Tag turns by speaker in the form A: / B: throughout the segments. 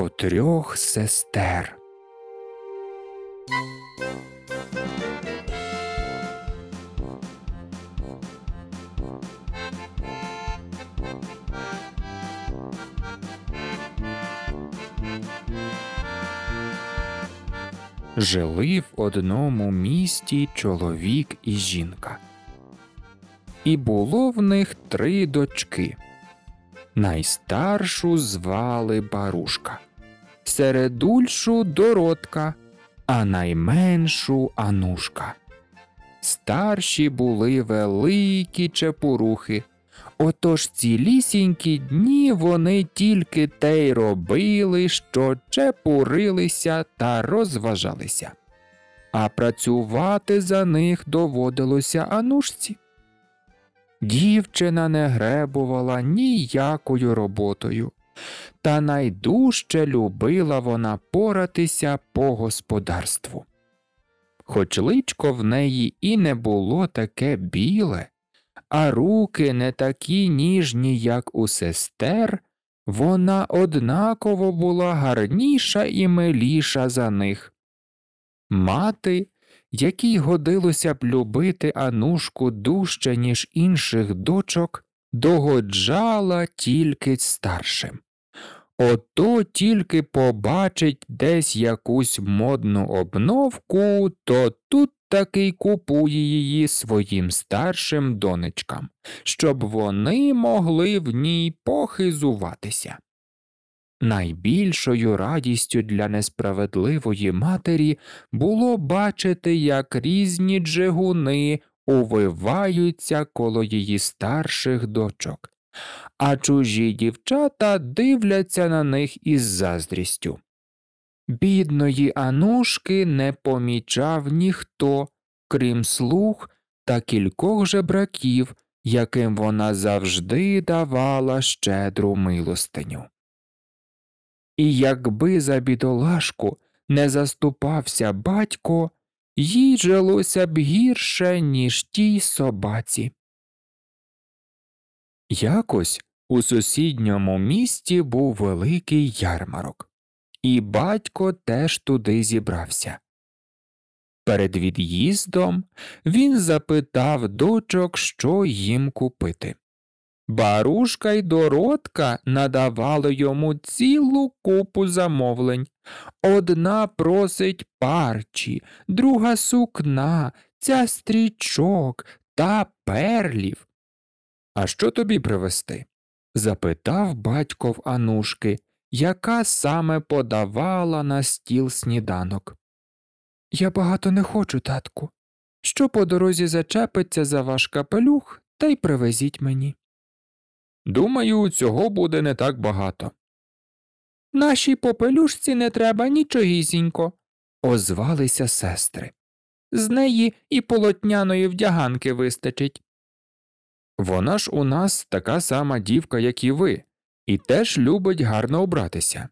A: про трьох сестер. Жили в одному місті чоловік і жінка. І було в них три дочки. Найстаршу звали Барушка, середульшу доротка, а найменшу анушка. Старші були великі чепурухи. Отож цілісінькі дні вони тільки те й робили, що чепурилися та розважалися. А працювати за них доводилося анушці. Дівчина не гребувала ніякою роботою, та найдужче любила вона поратися по господарству. Хоч личко в неї і не було таке біле, а руки не такі ніжні, як у сестер, вона однаково була гарніша і миліша за них. Мати, якій годилося б любити Анушку дужче, ніж інших дочок, догоджала тільки старшим. Ото тільки побачить десь якусь модну обновку, то тут таки купує її своїм старшим донечкам, щоб вони могли в ній похизуватися. Найбільшою радістю для несправедливої матері було бачити, як різні джигуни увиваються коло її старших дочок а чужі дівчата дивляться на них із заздрістю. Бідної Анушки не помічав ніхто, крім слуг та кількох жебраків, яким вона завжди давала щедру милостиню. І якби за бідолашку не заступався батько, їй жилося б гірше, ніж тій собаці. Якось у сусідньому місті був великий ярмарок, і батько теж туди зібрався. Перед від'їздом він запитав дочок, що їм купити. Барушка й доротка надавали йому цілу купу замовлень. Одна просить парчі, друга сукна, ця стрічок та перлів, а що тобі привезти? запитав батько в Анушки, яка саме подавала на стіл сніданок. Я багато не хочу, татку. Що по дорозі зачепиться за ваш капелюх, та й привезіть мені. Думаю, цього буде не так багато. Нашій попелюшці не треба нічогісінько, озвалися сестри. З неї і полотняної вдяганки вистачить. Вона ж у нас така сама дівка, як і ви, і теж любить гарно обратися,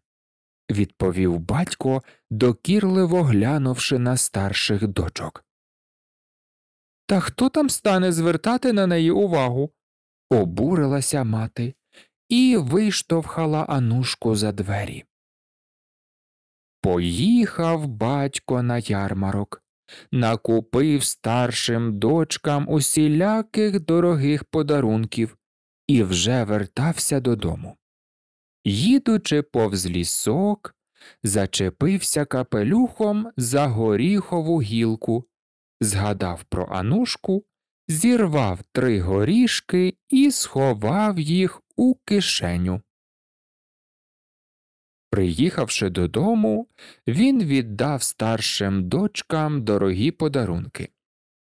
A: відповів батько, докірливо глянувши на старших дочок. Та хто там стане звертати на неї увагу? обурилася мати і виштовхала Анушку за двері. Поїхав батько на ярмарок накупив старшим дочкам усіляких дорогих подарунків і вже вертався додому. Їдучи повз лісок, зачепився капелюхом за горіхову гілку, згадав про Анушку, зірвав три горішки і сховав їх у кишеню. Приїхавши додому, він віддав старшим дочкам дорогі подарунки,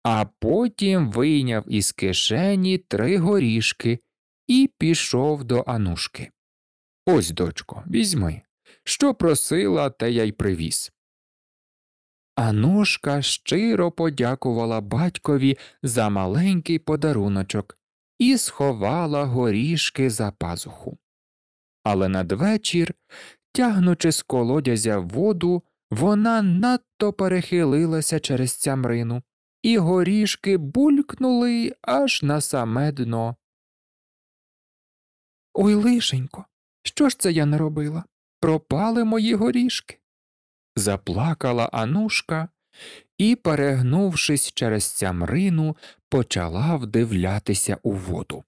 A: а потім вийняв із кишені три горішки і пішов до Анушки. Ось, дочко, візьми. Що просила, те я й привіз. Анушка щиро подякувала батькові за маленький подаруночок і сховала горішки за пазуху. Але надвечір Тягнучи з колодязя воду, вона надто перехилилася через цямрину, і горішки булькнули аж на саме дно. Ой, лишенько, що ж це я не робила? Пропали мої горішки. Заплакала Анушка і, перегнувшись через цямрину, почала вдивлятися у воду.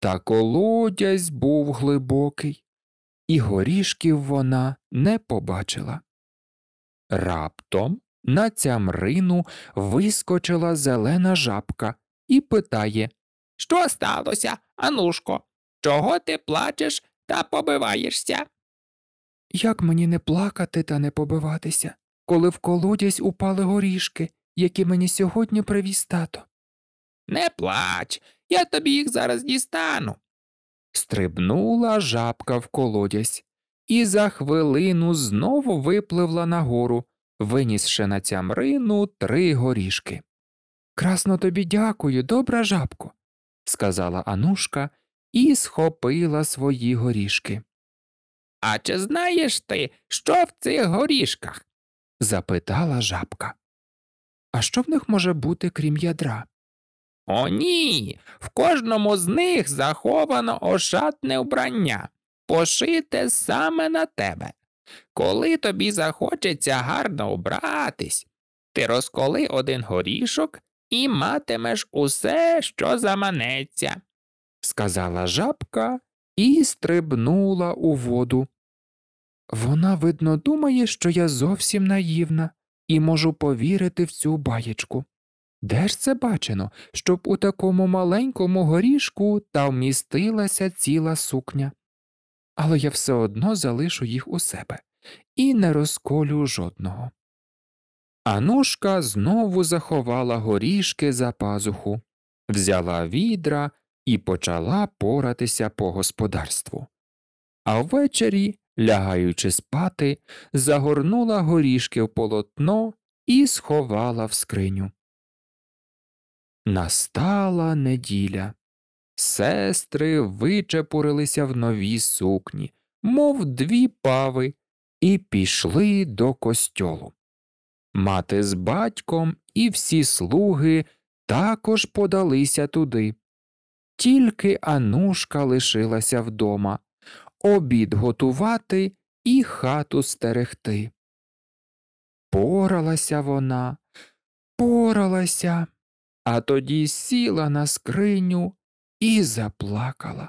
A: Та колодязь був глибокий і горішків вона не побачила. Раптом на цямрину вискочила зелена жабка і питає Що сталося, Анушко? Чого ти плачеш та побиваєшся? Як мені не плакати та не побиватися, коли в колодязь упали горішки, які мені сьогодні привіз тато? Не плач, я тобі їх зараз дістану. Стрибнула жабка в колодязь і за хвилину знову випливла нагору, винісши на цямрину три горішки. Красно тобі дякую, добра жабко, сказала Анушка і схопила свої горішки. А чи знаєш ти, що в цих горішках? запитала жабка. А що в них може бути крім ядра? О, ні, в кожному з них заховано ошатне вбрання, пошите саме на тебе. Коли тобі захочеться гарно убратись, ти розколи один горішок і матимеш усе, що заманеться, сказала жабка і стрибнула у воду. Вона, видно, думає, що я зовсім наївна і можу повірити в цю баєчку. Де ж це бачено, щоб у такому маленькому горішку та вмістилася ціла сукня? Але я все одно залишу їх у себе і не розколю жодного. Анушка знову заховала горішки за пазуху, взяла відра і почала поратися по господарству. А ввечері, лягаючи спати, загорнула горішки в полотно і сховала в скриню. Настала неділя. Сестри вичепурилися в нові сукні, мов дві пави, і пішли до костьолу. Мати з батьком і всі слуги також подалися туди. Тільки Анушка лишилася вдома обід готувати і хату стерегти. Поралася вона, поралася а тоді сіла на скриню і заплакала.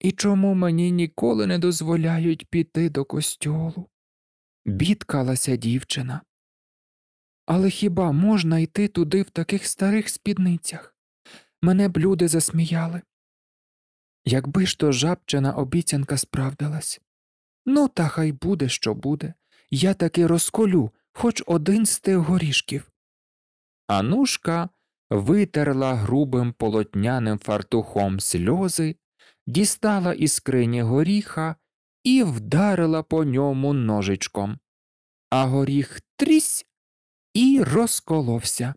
A: І чому мені ніколи не дозволяють піти до костьолу? Бідкалася дівчина. Але хіба можна йти туди в таких старих спідницях? Мене б люди засміяли. Якби ж то жабчина обіцянка справдилась. Ну, та хай буде, що буде. Я таки розколю хоч один з тих горішків. Анушка витерла грубим полотняним фартухом сльози, дістала із скрині горіха і вдарила по ньому ножичком. А горіх трісь і розколовся.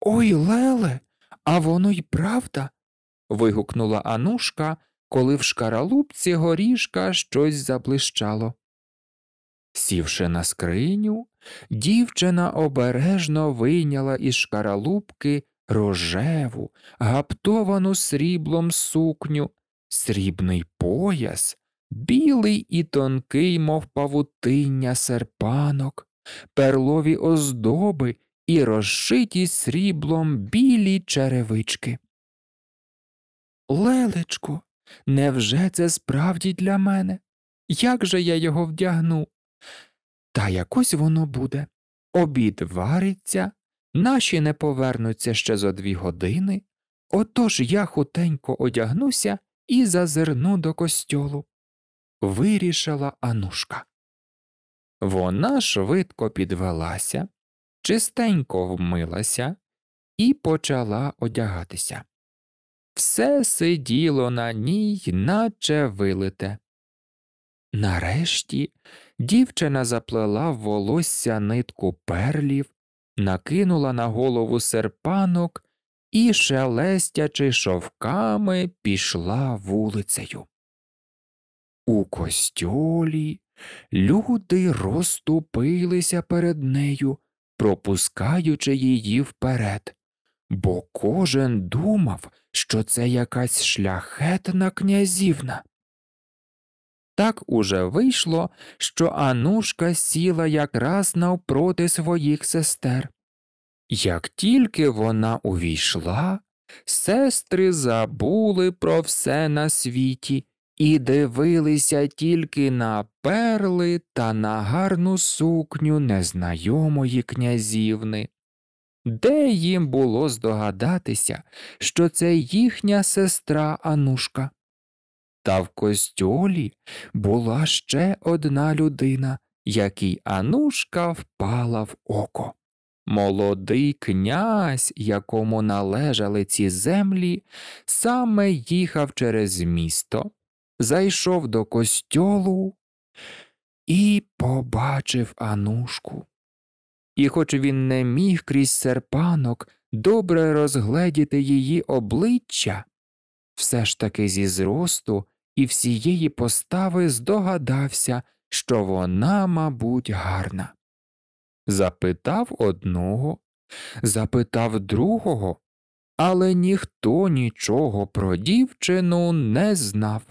A: Ой, леле, а воно й правда. вигукнула Анушка, коли в шкаралупці горішка щось заблищало. Сівши на скриню, дівчина обережно вийняла із шкаралупки рожеву, гаптовану сріблом сукню, срібний пояс, білий і тонкий, мов павутиння серпанок, перлові оздоби і розшиті сріблом білі черевички. Лелечко, невже це справді для мене? Як же я його вдягну? Та якось воно буде. Обід вариться, наші не повернуться ще за дві години. Отож я хутенько одягнуся і зазирну до костьолу. Вирішила Анушка. Вона швидко підвелася, чистенько вмилася і почала одягатися. Все сиділо на ній, наче вилите. Нарешті дівчина заплела в волосся нитку перлів, накинула на голову серпанок і, шелестячи шовками, пішла вулицею. У костьолі люди розступилися перед нею, пропускаючи її вперед, бо кожен думав, що це якась шляхетна князівна. Так уже вийшло, що Анушка сіла якраз навпроти своїх сестер. Як тільки вона увійшла, сестри забули про все на світі і дивилися тільки на перли та на гарну сукню незнайомої князівни. Де їм було здогадатися, що це їхня сестра Анушка? Та в костьолі була ще одна людина, якій Анушка впала в око. Молодий князь, якому належали ці землі, саме їхав через місто, зайшов до костьолу і побачив Анушку. І, хоч він не міг крізь серпанок добре розгледіти її обличчя, все ж таки зі зросту і всієї постави здогадався, що вона, мабуть, гарна. Запитав одного, запитав другого, але ніхто нічого про дівчину не знав.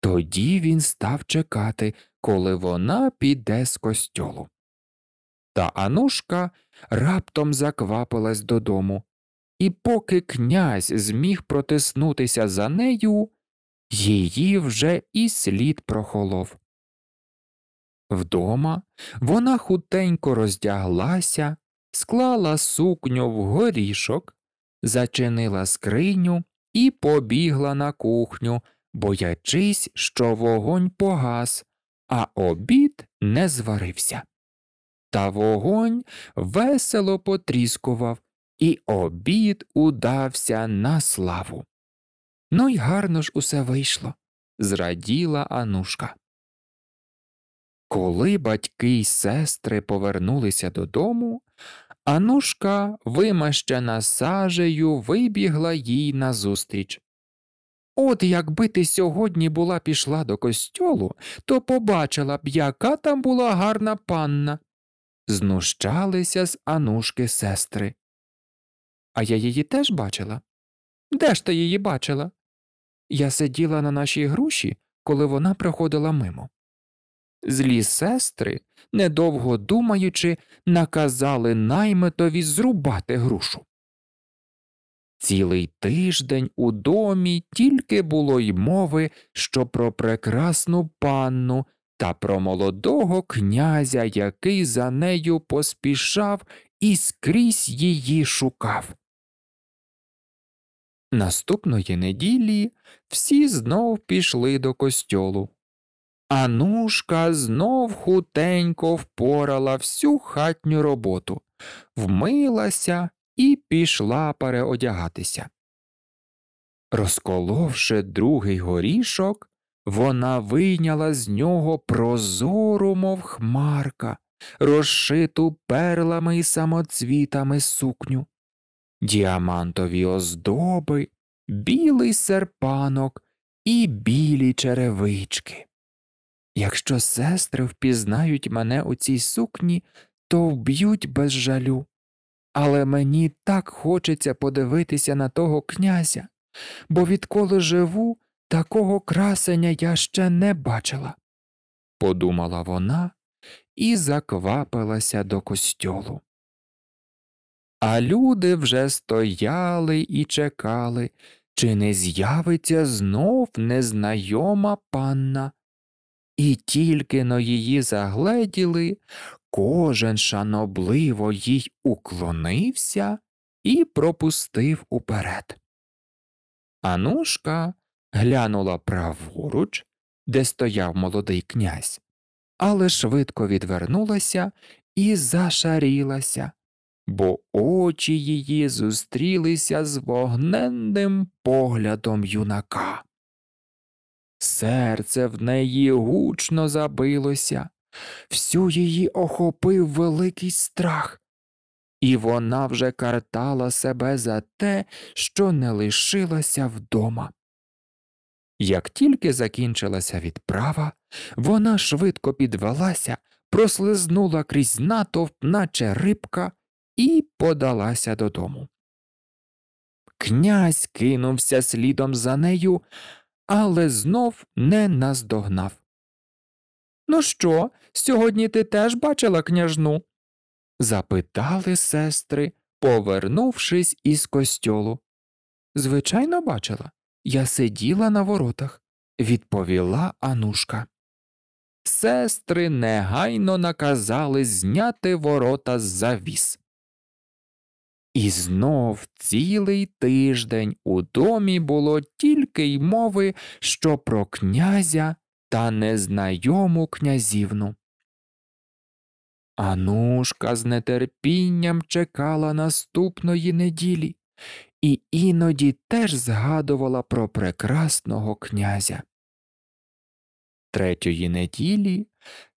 A: Тоді він став чекати, коли вона піде з костьолу. Та Анушка раптом заквапилась додому, і поки князь зміг протиснутися за нею, її вже і слід прохолов. Вдома вона хутенько роздяглася, склала сукню в горішок, зачинила скриню і побігла на кухню, боячись, що вогонь погас, а обід не зварився. Та вогонь весело потріскував, і обід удався на славу. Ну й гарно ж усе вийшло, зраділа Анушка. Коли батьки й сестри повернулися додому, Анушка, вимащена сажею, вибігла їй назустріч. От якби ти сьогодні була пішла до костьолу, то побачила б, яка там була гарна панна. Знущалися з Анушки сестри. А я її теж бачила. Де ж ти її бачила? Я сиділа на нашій груші, коли вона проходила мимо. Злі сестри, недовго думаючи, наказали найметові зрубати грушу. Цілий тиждень у домі тільки було й мови, що про прекрасну панну та про молодого князя, який за нею поспішав і скрізь її шукав. Наступної неділі всі знов пішли до костьолу. Анушка знов хутенько впорала всю хатню роботу, вмилася і пішла переодягатися. Розколовши другий горішок, вона вийняла з нього прозору, мов хмарка, розшиту перлами й самоцвітами сукню діамантові оздоби, білий серпанок і білі черевички. Якщо сестри впізнають мене у цій сукні, то вб'ють без жалю. Але мені так хочеться подивитися на того князя, бо відколи живу, такого красення я ще не бачила, подумала вона і заквапилася до костьолу а люди вже стояли і чекали, чи не з'явиться знов незнайома панна. І тільки но її загледіли, кожен шанобливо їй уклонився і пропустив уперед. Анушка глянула праворуч, де стояв молодий князь, але швидко відвернулася і зашарілася бо очі її зустрілися з вогненним поглядом юнака. Серце в неї гучно забилося, всю її охопив великий страх, і вона вже картала себе за те, що не лишилася вдома. Як тільки закінчилася відправа, вона швидко підвелася, прослизнула крізь натовп, наче рибка, і подалася додому. Князь кинувся слідом за нею, але знов не наздогнав. Ну що, сьогодні ти теж бачила княжну? запитали сестри, повернувшись із костьолу. Звичайно, бачила. Я сиділа на воротах, відповіла Анушка. Сестри негайно наказали зняти ворота з завіс. І знов цілий тиждень у домі було тільки й мови, що про князя та незнайому князівну. Анушка з нетерпінням чекала наступної неділі і іноді теж згадувала про прекрасного князя. Третьої неділі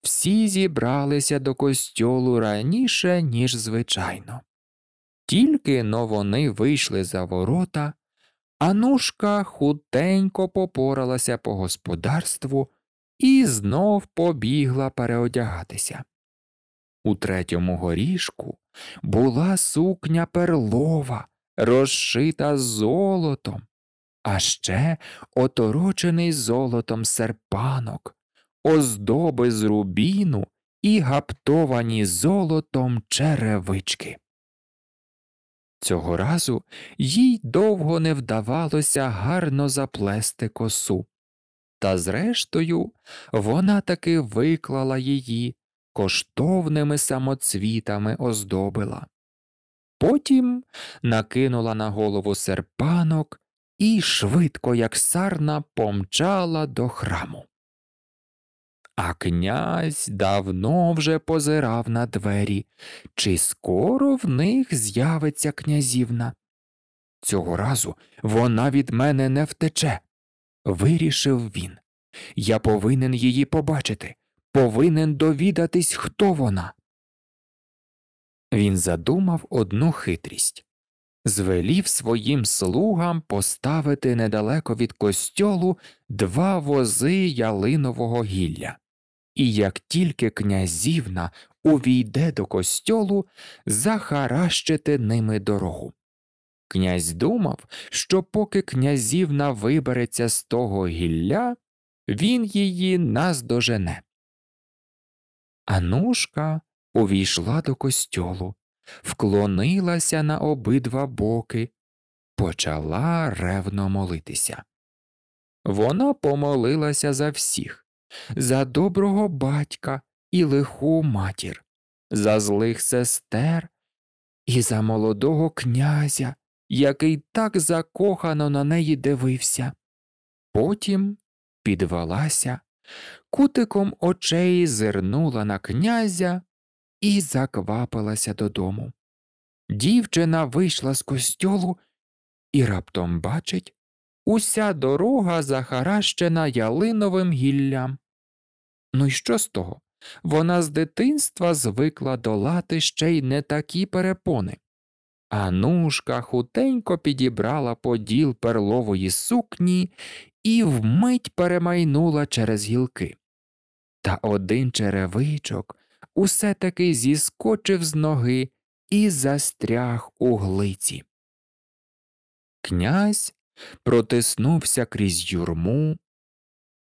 A: всі зібралися до костьолу раніше, ніж звичайно. Тільки но вони вийшли за ворота, Анушка хутенько попоралася по господарству і знов побігла переодягатися. У третьому горішку була сукня перлова, розшита золотом, а ще оторочений золотом серпанок, оздоби з рубіну і гаптовані золотом черевички. Цього разу їй довго не вдавалося гарно заплести косу. Та, зрештою, вона таки виклала її, коштовними самоцвітами оздобила. Потім накинула на голову серпанок і швидко, як сарна, помчала до храму а князь давно вже позирав на двері, чи скоро в них з'явиться князівна. Цього разу вона від мене не втече, вирішив він. Я повинен її побачити, повинен довідатись, хто вона. Він задумав одну хитрість звелів своїм слугам поставити недалеко від костьолу два вози ялинового гілля. І як тільки князівна увійде до костьолу, захаращити ними дорогу. Князь думав, що поки князівна вибереться з того гілля, він її наздожене. Анушка увійшла до костьолу, вклонилася на обидва боки, почала ревно молитися. Вона помолилася за всіх за доброго батька і лиху матір, за злих сестер і за молодого князя, який так закохано на неї дивився. Потім підвелася, кутиком очей зирнула на князя і заквапилася додому. Дівчина вийшла з костьолу і раптом бачить, уся дорога захаращена ялиновим гіллям. Ну і що з того? Вона з дитинства звикла долати ще й не такі перепони. Анушка хутенько підібрала поділ перлової сукні і вмить перемайнула через гілки. Та один черевичок усе таки зіскочив з ноги і застряг у глиці. Князь протиснувся крізь юрму,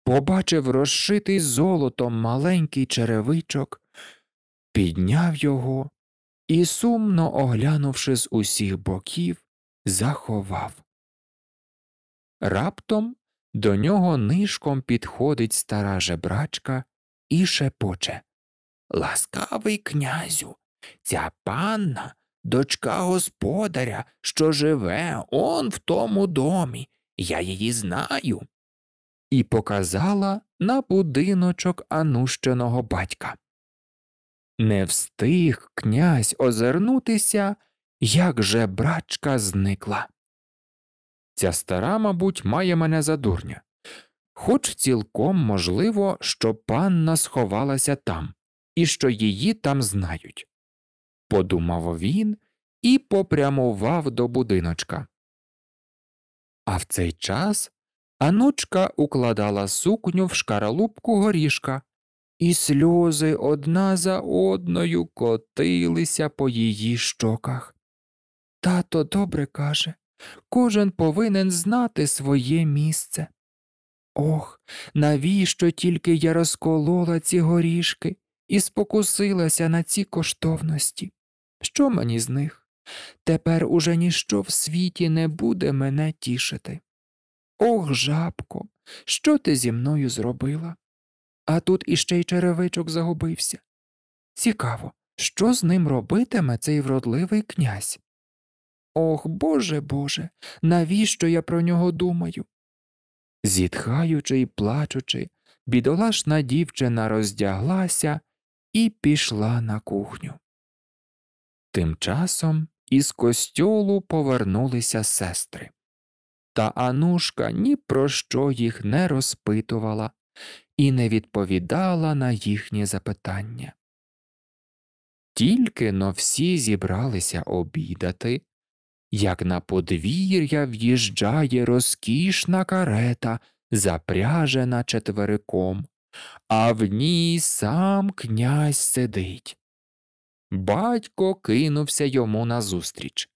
A: побачив розшитий золотом маленький черевичок, підняв його і, сумно оглянувши з усіх боків, заховав. Раптом до нього нишком підходить стара жебрачка і шепоче Ласкавий князю, ця панна дочка господаря, що живе он в тому домі, я її знаю. І показала на будиночок анущеного батька. Не встиг князь озирнутися, як же брачка зникла. Ця стара, мабуть, має мене за дурня. Хоч цілком можливо, що панна сховалася там і що її там знають подумав він і попрямував до будиночка. А в цей час анучка укладала сукню в шкаралупку горішка, і сльози одна за одною котилися по її щоках. Тато добре каже кожен повинен знати своє місце. Ох, навіщо тільки я розколола ці горішки і спокусилася на ці коштовності. Що мені з них? Тепер уже ніщо в світі не буде мене тішити. Ох, жабко, що ти зі мною зробила? А тут іще й черевичок загубився. Цікаво, що з ним робитиме цей вродливий князь? Ох, Боже Боже, навіщо я про нього думаю? Зітхаючи й плачучи, бідолашна дівчина роздяглася і пішла на кухню. Тим часом із костьолу повернулися сестри. Та Анушка ні про що їх не розпитувала і не відповідала на їхні запитання. Тільки но всі зібралися обідати, як на подвір'я в'їжджає розкішна карета, запряжена четвериком, а в ній сам князь сидить. Батько кинувся йому назустріч.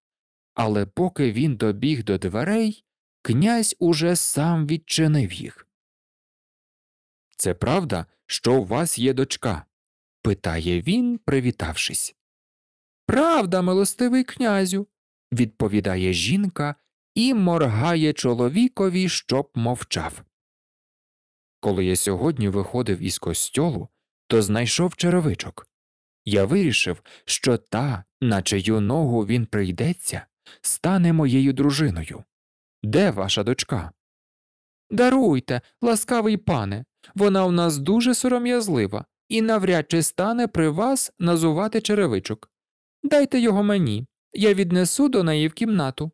A: Але поки він добіг до дверей, князь уже сам відчинив їх. Це правда, що у вас є дочка? питає він, привітавшись. Правда, милостивий князю, відповідає жінка і моргає чоловікові, щоб мовчав. Коли я сьогодні виходив із костьолу, то знайшов черевичок. Я вирішив, що та, на чию ногу він прийдеться, стане моєю дружиною. Де ваша дочка? Даруйте, ласкавий пане, вона у нас дуже сором'язлива і навряд чи стане при вас назувати черевичок. Дайте його мені, я віднесу до неї в кімнату.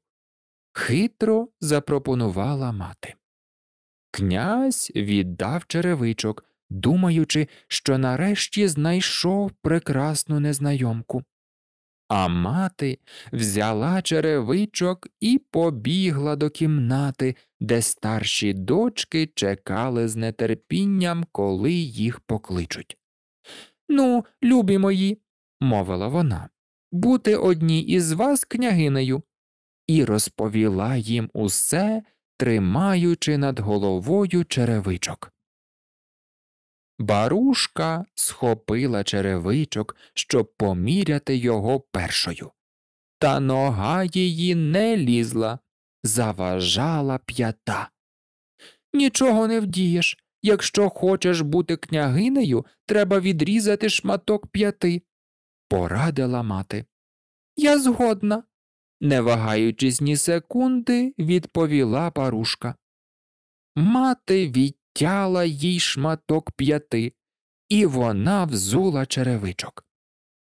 A: Хитро запропонувала мати. Князь віддав черевичок, думаючи, що нарешті знайшов прекрасну незнайомку. А мати взяла черевичок і побігла до кімнати, де старші дочки чекали з нетерпінням, коли їх покличуть. Ну, любі мої, мовила вона, бути одній із вас княгинею, і розповіла їм усе, тримаючи над головою черевичок. Барушка схопила черевичок, щоб поміряти його першою. Та нога її не лізла, заважала п'ята. Нічого не вдієш. Якщо хочеш бути княгинею, треба відрізати шматок п'яти, порадила мати. Я згодна, не вагаючись ні секунди, відповіла парушка. Мати від тяла їй шматок п'яти, і вона взула черевичок.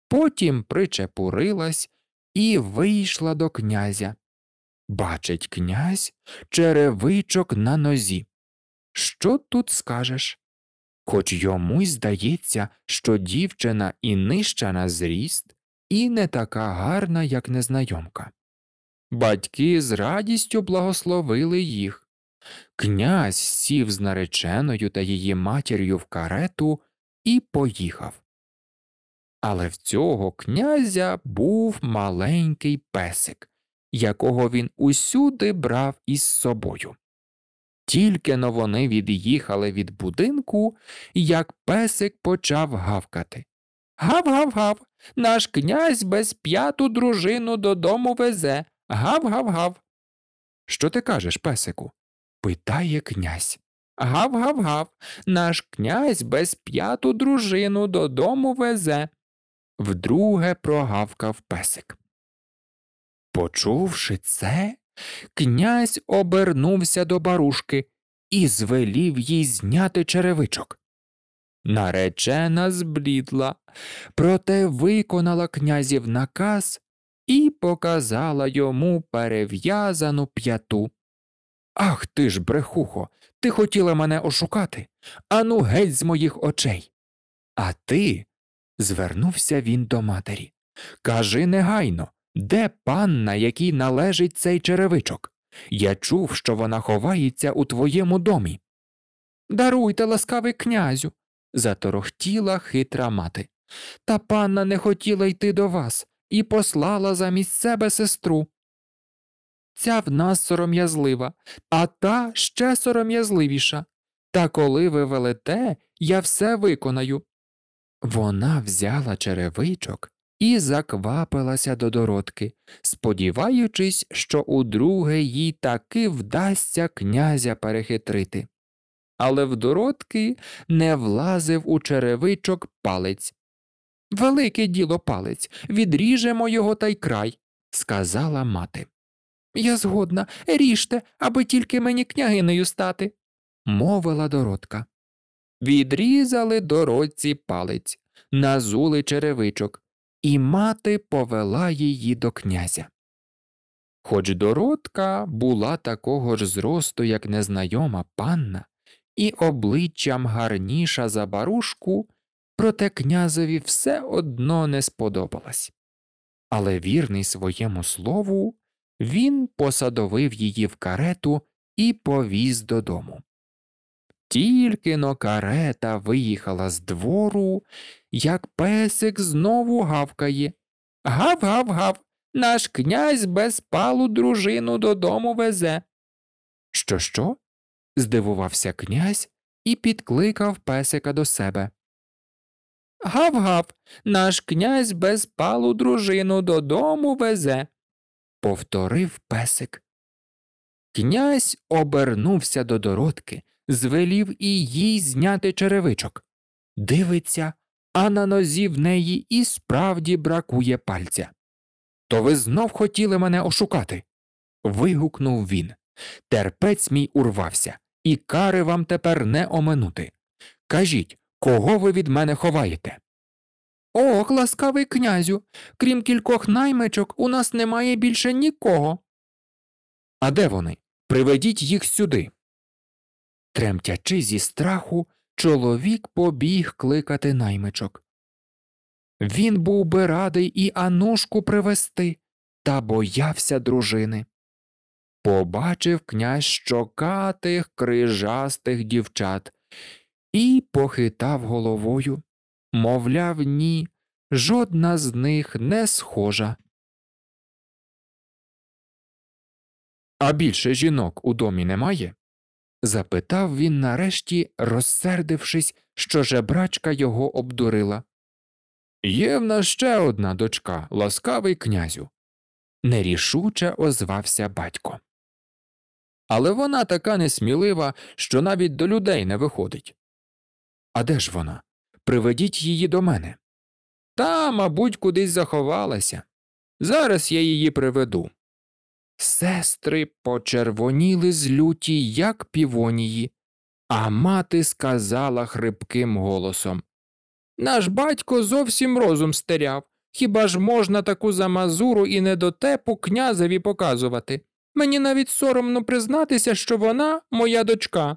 A: Потім причепурилась і вийшла до князя. Бачить князь черевичок на нозі. Що тут скажеш? Хоч йому й здається, що дівчина і нижча на зріст, і не така гарна, як незнайомка. Батьки з радістю благословили їх. Князь сів з нареченою та її матір'ю в карету і поїхав. Але в цього князя був маленький песик, якого він усюди брав із собою. Тільки но вони від'їхали від будинку, як песик почав гавкати. Гав гав гав. Наш князь без п'яту дружину додому везе. Гав гав гав. Що ти кажеш, песику? питає князь. Гав гав гав, наш князь без п'яту дружину додому везе. Вдруге прогавкав песик. Почувши це, князь обернувся до барушки і звелів їй зняти черевичок. Наречена зблідла, проте виконала князів наказ і показала йому перев'язану п'яту. Ах ти ж, брехухо, ти хотіла мене ошукати. Ану, геть з моїх очей. А ти. звернувся він до матері. Кажи негайно, де панна, якій належить цей черевичок? Я чув, що вона ховається у твоєму домі. Даруйте, ласкавий князю, заторохтіла хитра мати. Та панна не хотіла йти до вас і послала замість себе сестру ця в нас сором'язлива, а та ще сором'язливіша. Та коли ви велете, я все виконаю. Вона взяла черевичок і заквапилася до дородки, сподіваючись, що удруге їй таки вдасться князя перехитрити. Але в дородки не влазив у черевичок палець. Велике діло палець, відріжемо його та й край, сказала мати. Я згодна, ріжте, аби тільки мені княгинею стати, мовила дородка. Відрізали дородці палець, назули черевичок, і мати повела її до князя. Хоч дородка була такого ж зросту, як незнайома панна, і обличчям гарніша за барушку, проте князеві все одно не сподобалось. Але вірний своєму слову він посадовив її в карету і повіз додому. Тільки но карета виїхала з двору, як песик знову гавкає. Гав гав гав. Наш князь без палу дружину додому везе. Що, що? здивувався князь і підкликав песика до себе. Гав гав, наш князь без палу дружину додому везе повторив песик. Князь обернувся до дородки, звелів і їй зняти черевичок. Дивиться, а на нозі в неї і справді бракує пальця. То ви знов хотіли мене ошукати. вигукнув він. Терпець мій урвався, і кари вам тепер не оминути. Кажіть, кого ви від мене ховаєте? О, ласкавий князю, крім кількох наймечок, у нас немає більше нікого. А де вони? Приведіть їх сюди. Тремтячи зі страху, чоловік побіг кликати наймичок. Він був би радий і Анушку привести, та боявся дружини. Побачив князь щокатих крижастих дівчат і похитав головою. Мовляв, ні, жодна з них не схожа. А більше жінок у домі немає? запитав він нарешті, розсердившись, що жебрачка його обдурила. Є в нас ще одна дочка, ласкавий князю, нерішуче озвався батько. Але вона така несмілива, що навіть до людей не виходить. А де ж вона? приведіть її до мене. Та, мабуть, кудись заховалася. Зараз я її приведу. Сестри почервоніли з люті, як півонії, а мати сказала хрипким голосом Наш батько зовсім розум стеряв. Хіба ж можна таку замазуру і недотепу князеві показувати? Мені навіть соромно признатися, що вона моя дочка.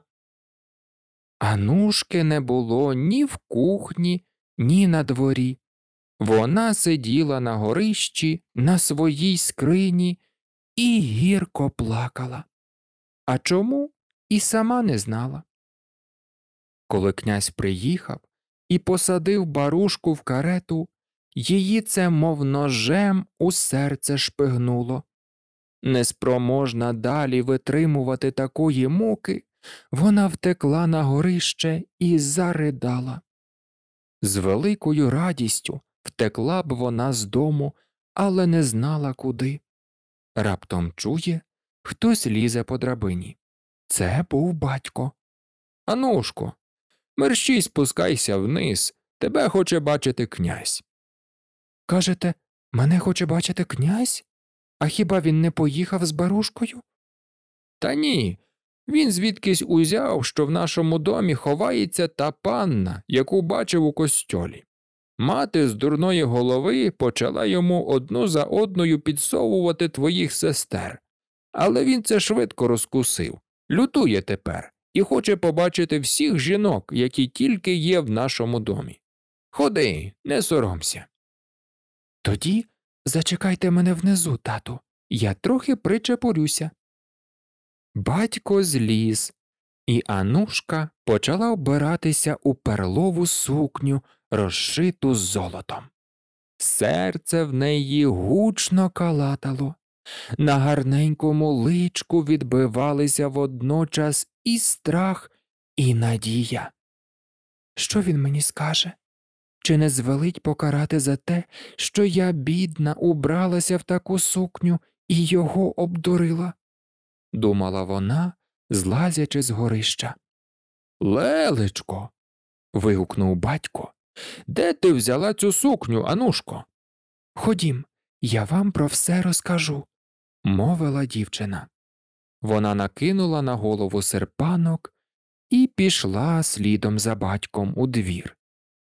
A: Анушки не було ні в кухні, ні на дворі. Вона сиділа на горищі, на своїй скрині і гірко плакала. А чому і сама не знала. Коли князь приїхав і посадив барушку в карету, її це, мов ножем, у серце шпигнуло. Неспроможна далі витримувати такої муки, вона втекла на горище і заридала. З великою радістю втекла б вона з дому, але не знала куди. Раптом чує, хтось лізе по драбині. Це був батько. Анушко, мерщій спускайся вниз, тебе хоче бачити князь. Кажете, мене хоче бачити князь? А хіба він не поїхав з барушкою? Та ні, він звідкись узяв, що в нашому домі ховається та панна, яку бачив у костьолі. Мати з дурної голови почала йому одну за одною підсовувати твоїх сестер, але він це швидко розкусив, лютує тепер і хоче побачити всіх жінок, які тільки є в нашому домі. Ходи, не соромся. Тоді зачекайте мене внизу, тату, я трохи причепурюся. Батько зліз, і Анушка почала обиратися у перлову сукню, розшиту золотом. Серце в неї гучно калатало, на гарненькому личку відбивалися водночас і страх, і надія. Що він мені скаже? Чи не звелить покарати за те, що я, бідна, убралася в таку сукню і його обдурила? думала вона, злазячи з горища. Лелечко. вигукнув батько. Де ти взяла цю сукню, Анушко? Ходім, я вам про все розкажу, мовила дівчина. Вона накинула на голову серпанок і пішла слідом за батьком у двір,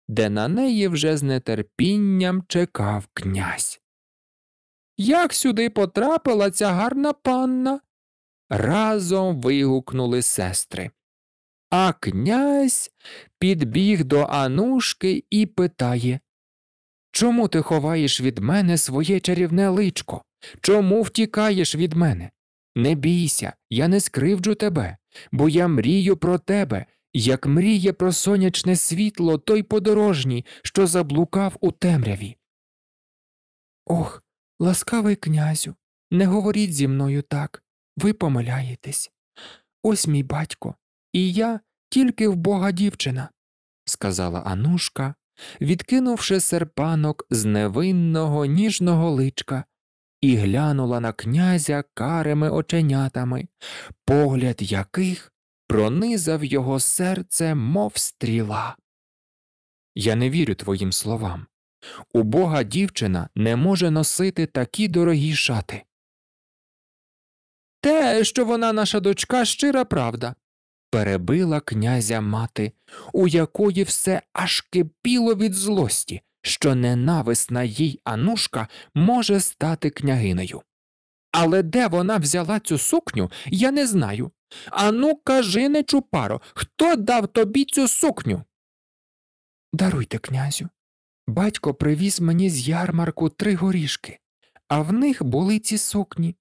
A: де на неї вже з нетерпінням чекав князь. Як сюди потрапила ця гарна панна? разом вигукнули сестри. А князь підбіг до Анушки і питає Чому ти ховаєш від мене своє чарівне личко? Чому втікаєш від мене? Не бійся, я не скривджу тебе, бо я мрію про тебе, як мріє про сонячне світло той подорожній, що заблукав у темряві. Ох, ласкавий князю, не говоріть зі мною так. Ви помиляєтесь. Ось мій батько, і я тільки в бога дівчина, сказала Анушка, відкинувши серпанок з невинного ніжного личка, і глянула на князя карими оченятами, погляд яких пронизав його серце, мов стріла. Я не вірю твоїм словам. Убога дівчина не може носити такі дорогі шати. Те, що вона наша дочка, щира правда, перебила князя мати, у якої все аж кипіло від злості, що ненависна їй Анушка може стати княгинею. Але де вона взяла цю сукню, я не знаю. Ану, кажи, не чупаро, хто дав тобі цю сукню? Даруйте, князю. Батько привіз мені з ярмарку три горішки, а в них були ці сукні.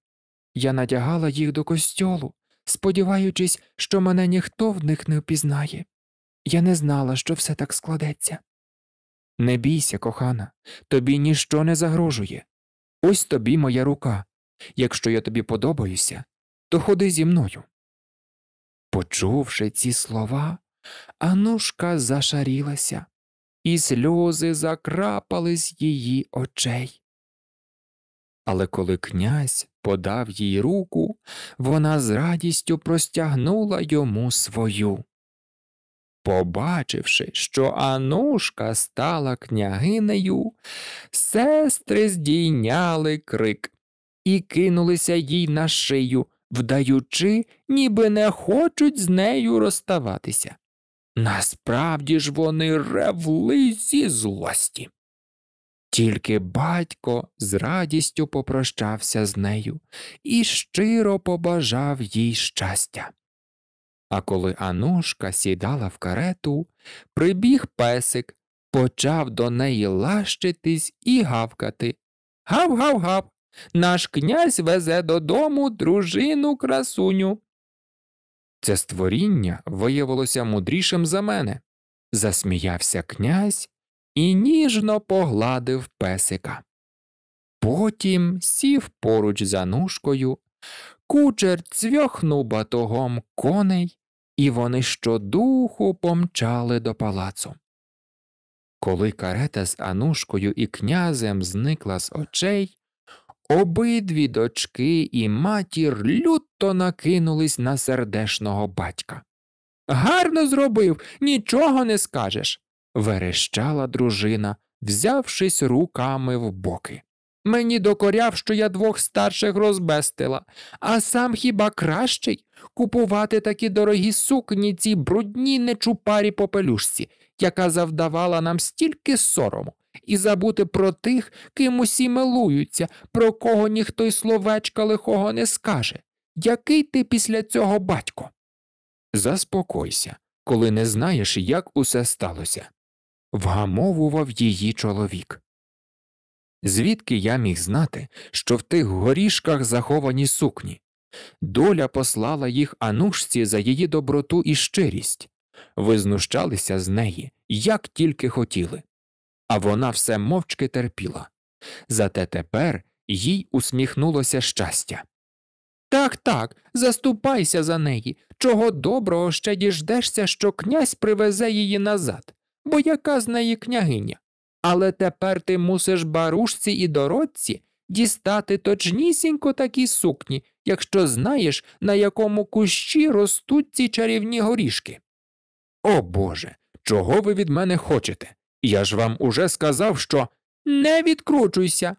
A: Я надягала їх до костьолу, сподіваючись, що мене ніхто в них не впізнає. Я не знала, що все так складеться. Не бійся, кохана, тобі ніщо не загрожує. Ось тобі моя рука. Якщо я тобі подобаюся, то ходи зі мною. Почувши ці слова, Анушка зашарілася, і сльози закрапали з її очей. Але коли князь подав їй руку, вона з радістю простягнула йому свою. Побачивши, що Анушка стала княгинею, сестри здійняли крик і кинулися їй на шию, вдаючи, ніби не хочуть з нею розставатися. Насправді ж вони ревли зі злості. Тільки батько з радістю попрощався з нею і щиро побажав їй щастя. А коли Анушка сідала в карету, прибіг песик, почав до неї лащитись і гавкати. Гав гав гав. Наш князь везе додому дружину красуню. Це створіння виявилося мудрішим за мене. Засміявся князь і ніжно погладив песика. Потім сів поруч за нушкою, кучер цвяхнув батогом коней, і вони щодуху помчали до палацу. Коли карета з Анушкою і князем зникла з очей, обидві дочки і матір люто накинулись на сердешного батька. Гарно зробив, нічого не скажеш верещала дружина, взявшись руками в боки. Мені докоряв, що я двох старших розбестила, а сам хіба кращий купувати такі дорогі сукні цій брудній нечупарі попелюшці, яка завдавала нам стільки сорому, і забути про тих, ким усі милуються, про кого ніхто й словечка лихого не скаже. Який ти після цього батько? Заспокойся, коли не знаєш, як усе сталося вгамовував її чоловік. Звідки я міг знати, що в тих горішках заховані сукні? Доля послала їх анушці за її доброту і щирість, ви знущалися з неї, як тільки хотіли. А вона все мовчки терпіла. Зате тепер їй усміхнулося щастя. Так, так, заступайся за неї. Чого доброго ще діждешся, що князь привезе її назад бо яка з неї княгиня. Але тепер ти мусиш барушці і дородці дістати точнісінько такі сукні, якщо знаєш, на якому кущі ростуть ці чарівні горішки. О Боже, чого ви від мене хочете? Я ж вам уже сказав, що не відкручуйся.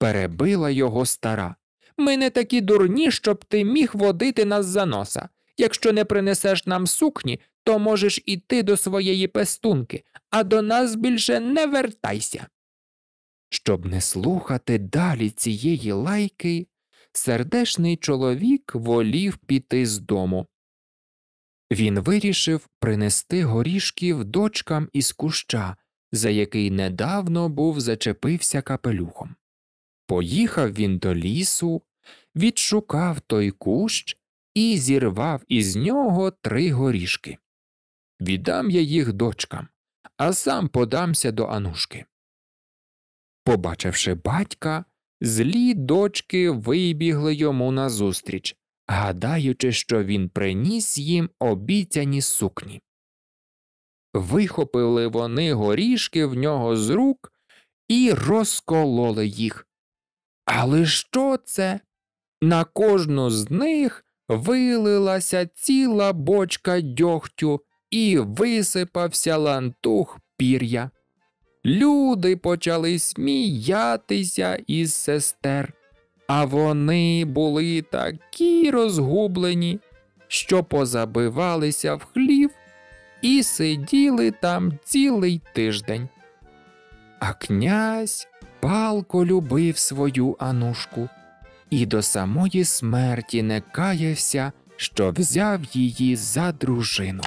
A: перебила його стара. Ми не такі дурні, щоб ти міг водити нас за носа. Якщо не принесеш нам сукні, то можеш іти до своєї пестунки, а до нас більше не вертайся. Щоб не слухати далі цієї лайки, сердешний чоловік волів піти з дому. Він вирішив принести горішків дочкам із куща, за який недавно був зачепився капелюхом. Поїхав він до лісу, відшукав той кущ і зірвав із нього три горішки. Віддам я їх дочкам, а сам подамся до Анушки. Побачивши батька, злі дочки вибігли йому назустріч, гадаючи, що він приніс їм обіцяні сукні. Вихопили вони горішки в нього з рук і розкололи їх. Але що це? На кожну з них вилилася ціла бочка дьогтю і висипався лантух пір'я. Люди почали сміятися із сестер, а вони були такі розгублені, що позабивалися в хлів і сиділи там цілий тиждень. А князь палко любив свою анушку і до самої смерті не каявся, що взяв її за дружину.